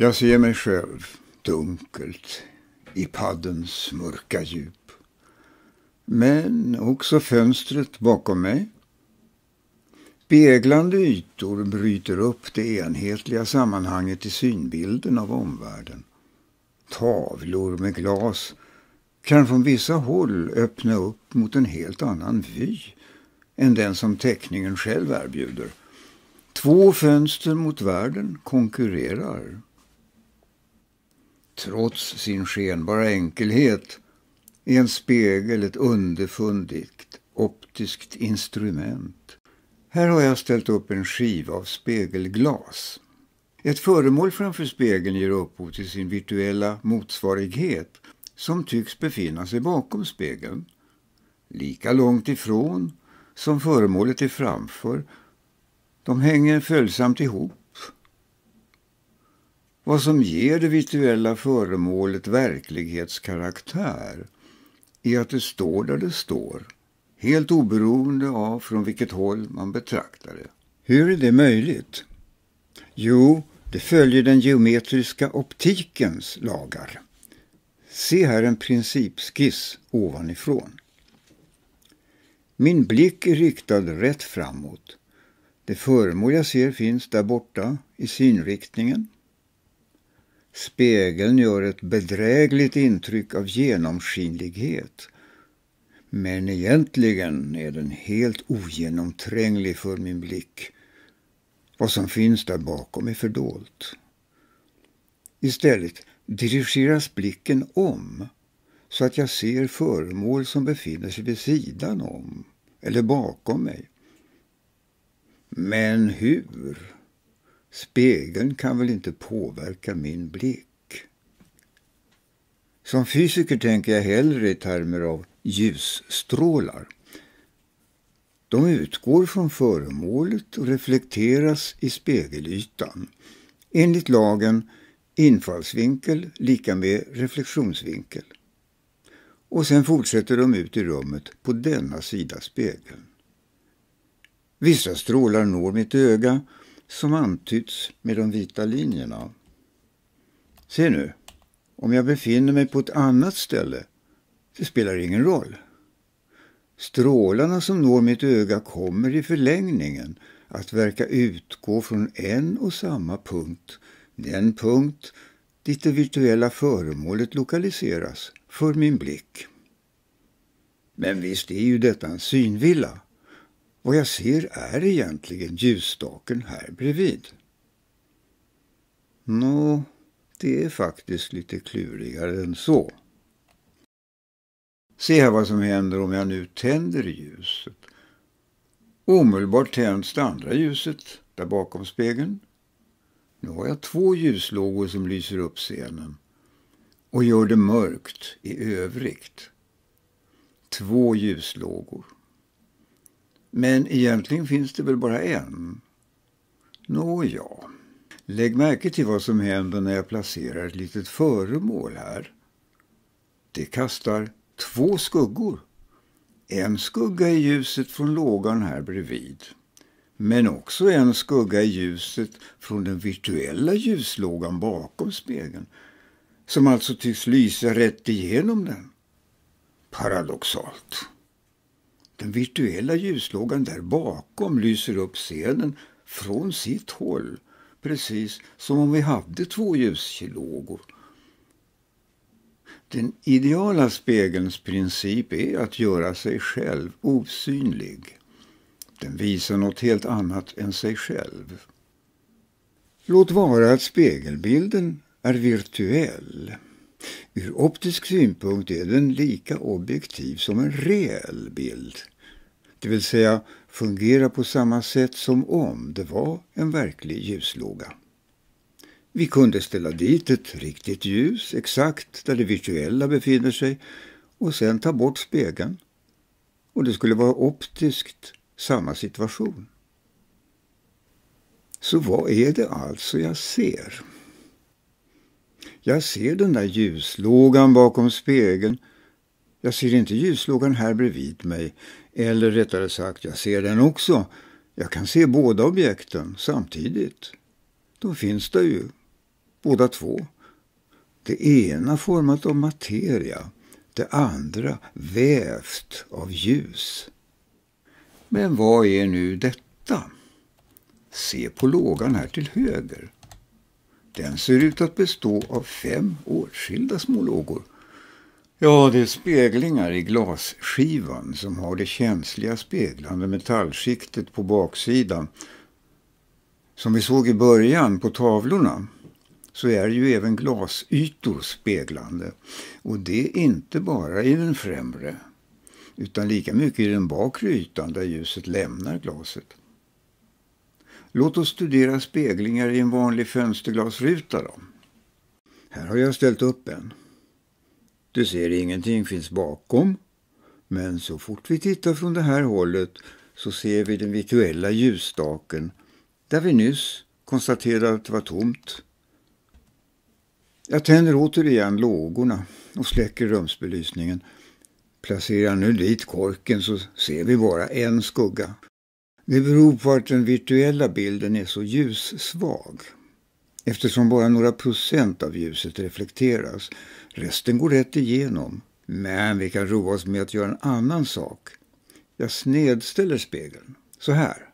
Jag ser mig själv dunkelt i paddens mörka djup. Men också fönstret bakom mig. Beglande ytor bryter upp det enhetliga sammanhanget i synbilden av omvärlden. Tavlor med glas kan från vissa håll öppna upp mot en helt annan vy än den som teckningen själv erbjuder. Två fönster mot världen konkurrerar trots sin skenbara enkelhet, är en spegel ett underfundigt optiskt instrument. Här har jag ställt upp en skiva av spegelglas. Ett föremål framför spegeln ger upphov till sin virtuella motsvarighet som tycks befinna sig bakom spegeln. Lika långt ifrån som föremålet är framför. De hänger följsamt ihop vad som ger det virtuella föremålet verklighetskaraktär är att det står där det står, helt oberoende av från vilket håll man betraktar det. Hur är det möjligt? Jo, det följer den geometriska optikens lagar. Se här en principskiss ovanifrån. Min blick är riktad rätt framåt. Det föremål jag ser finns där borta i synriktningen. Spegeln gör ett bedrägligt intryck av genomskinlighet. Men egentligen är den helt ogenomtränglig för min blick. Vad som finns där bakom är fördolt. Istället dirigeras blicken om så att jag ser föremål som befinner sig vid sidan om eller bakom mig. Men hur? Spegeln kan väl inte påverka min blick? Som fysiker tänker jag hellre i termer av ljusstrålar. De utgår från föremålet och reflekteras i spegelytan. Enligt lagen infallsvinkel lika med reflektionsvinkel. Och sen fortsätter de ut i rummet på denna sida spegeln. Vissa strålar når mitt öga som antytts med de vita linjerna. Se nu, om jag befinner mig på ett annat ställe, det spelar ingen roll. Strålarna som når mitt öga kommer i förlängningen att verka utgå från en och samma punkt, den punkt dit det virtuella föremålet lokaliseras för min blick. Men visst är ju detta en synvilla. Vad jag ser är egentligen ljusstaken här bredvid. Nå, det är faktiskt lite klurigare än så. Se här vad som händer om jag nu tänder ljuset. Omedelbart tänds det andra ljuset där bakom spegeln. Nu har jag två ljuslågor som lyser upp scenen och gör det mörkt i övrigt. Två ljuslågor. Men egentligen finns det väl bara en? Nåja. Lägg märke till vad som händer när jag placerar ett litet föremål här. Det kastar två skuggor. En skugga i ljuset från lågan här bredvid. Men också en skugga i ljuset från den virtuella ljuslågan bakom spegeln. Som alltså tycks lysa rätt igenom den. Paradoxalt. Den virtuella ljuslågan där bakom lyser upp scenen från sitt håll. Precis som om vi hade två ljuskilågor. Den ideala spegelns princip är att göra sig själv osynlig. Den visar något helt annat än sig själv. Låt vara att spegelbilden är virtuell. Ur optisk synpunkt är den lika objektiv som en reell bild det vill säga fungera på samma sätt som om det var en verklig ljuslåga. Vi kunde ställa dit ett riktigt ljus exakt där det virtuella befinner sig och sen ta bort spegeln. Och det skulle vara optiskt samma situation. Så vad är det alltså jag ser? Jag ser den där ljuslågan bakom spegeln. Jag ser inte ljuslågan här bredvid mig. Eller rättare sagt, jag ser den också. Jag kan se båda objekten samtidigt. De finns där ju, båda två. Det ena format av materia, det andra vävt av ljus. Men vad är nu detta? Se på lågan här till höger. Den ser ut att bestå av fem åtskilda små lågor. Ja, det är speglingar i glasskivan som har det känsliga speglande metallskiktet på baksidan. Som vi såg i början på tavlorna så är ju även glasytor speglande. Och det inte bara i den främre utan lika mycket i den bakre ytan där ljuset lämnar glaset. Låt oss studera speglingar i en vanlig fönsterglasruta då. Här har jag ställt upp en. Du ser ingenting finns bakom. Men så fort vi tittar från det här hållet så ser vi den virtuella ljusstaken där vi nyss konstaterade att det var tomt. Jag tänder återigen lågorna och släcker rumsbelysningen. Placerar nu dit korken så ser vi bara en skugga. Det beror på att den virtuella bilden är så ljussvag eftersom bara några procent av ljuset reflekteras Resten går rätt igenom. Men vi kan roa oss med att göra en annan sak. Jag snedställer spegeln. Så här.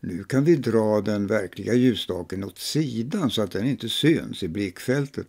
Nu kan vi dra den verkliga ljusstaken åt sidan så att den inte syns i blickfältet.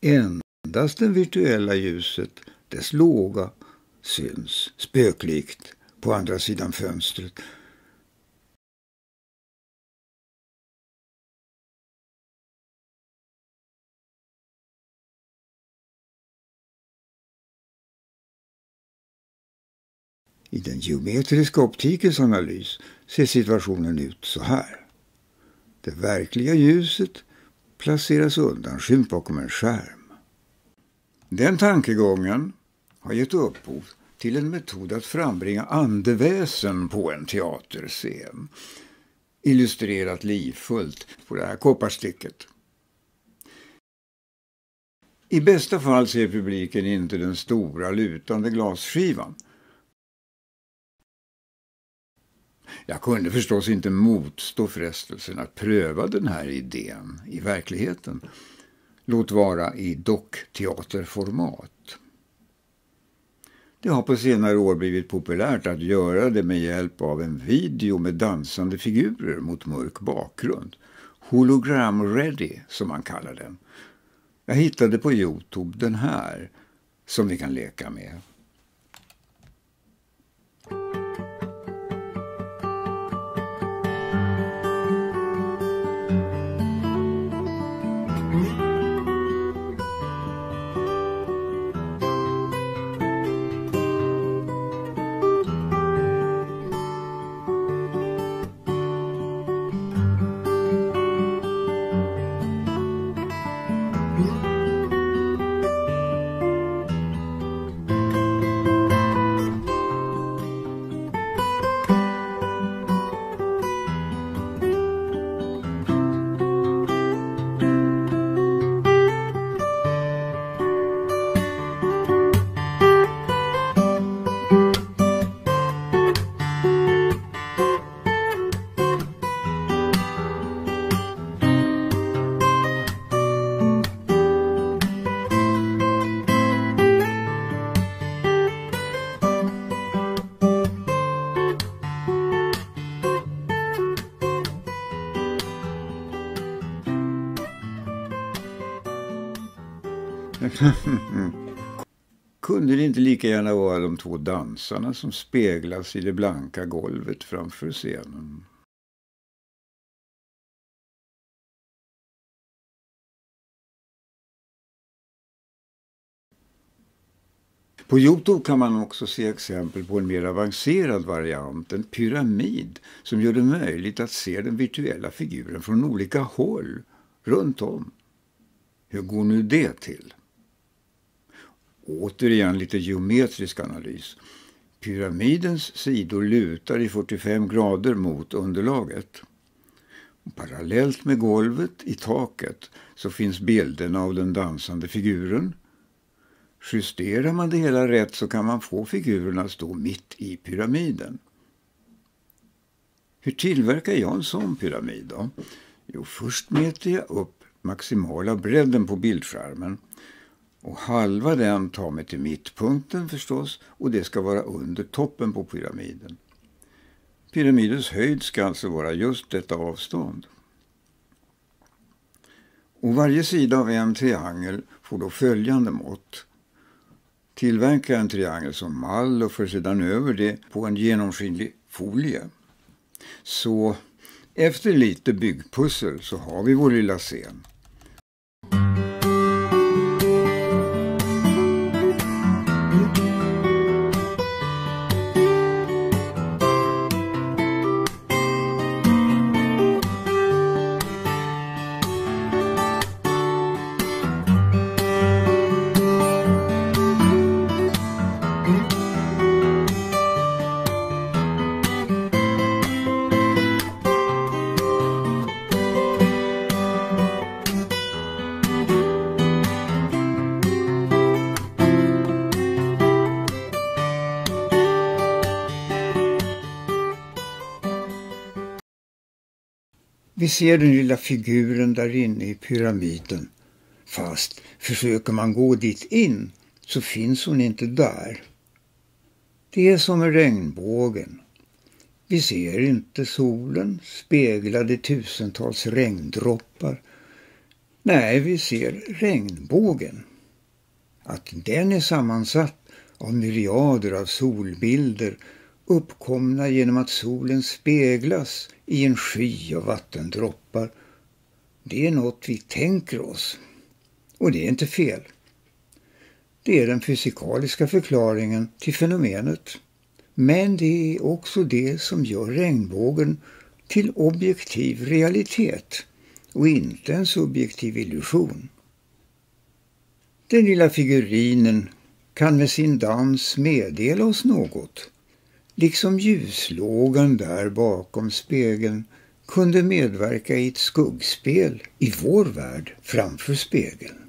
Endast det virtuella ljuset, dess låga, syns spöklikt på andra sidan fönstret I den geometriska optikens analys ser situationen ut så här. Det verkliga ljuset placeras undanskymt bakom en skärm. Den tankegången har gett upphov till en metod att frambringa andeväsen på en teaterscen. Illustrerat livfullt på det här kopparstycket. I bästa fall ser publiken inte den stora lutande glasskivan Jag kunde förstås inte motstå frestelsen att pröva den här idén i verkligheten. Låt vara i dockteaterformat. Det har på senare år blivit populärt att göra det med hjälp av en video med dansande figurer mot mörk bakgrund. Hologram Ready, som man kallar den. Jag hittade på Youtube den här, som vi kan leka med. Kunde det inte lika gärna vara de två dansarna som speglas i det blanka golvet framför scenen? På Youtube kan man också se exempel på en mer avancerad variant, en pyramid som gör det möjligt att se den virtuella figuren från olika håll runt om. Hur går nu det till? Återigen lite geometrisk analys. Pyramidens sidor lutar i 45 grader mot underlaget. Parallellt med golvet, i taket, så finns bilderna av den dansande figuren. Justerar man det hela rätt så kan man få figurerna att stå mitt i pyramiden. Hur tillverkar jag en sån pyramid då? Jo, först mäter jag upp maximala bredden på bildskärmen och halva den tar mig till mittpunkten förstås och det ska vara under toppen på pyramiden. Pyramidens höjd ska alltså vara just detta avstånd. Och varje sida av en triangel får då följande mått. Tillverka en triangel som mall och för sedan över det på en genomskinlig folie. Så efter lite byggpussel så har vi vår lilla scen. Vi ser den lilla figuren där inne i pyramiden. Fast försöker man gå dit in så finns hon inte där. Det är som med regnbågen. Vi ser inte solen speglad i tusentals regndroppar. Nej, vi ser regnbågen. Att den är sammansatt av myriader av solbilder uppkomna genom att solen speglas i en sky av vattendroppar, det är något vi tänker oss. Och det är inte fel. Det är den fysikaliska förklaringen till fenomenet. Men det är också det som gör regnbågen till objektiv realitet och inte en subjektiv illusion. Den lilla figurinen kan med sin dans meddela oss något liksom ljuslågan där bakom spegeln kunde medverka i ett skuggspel i vår värld framför spegeln.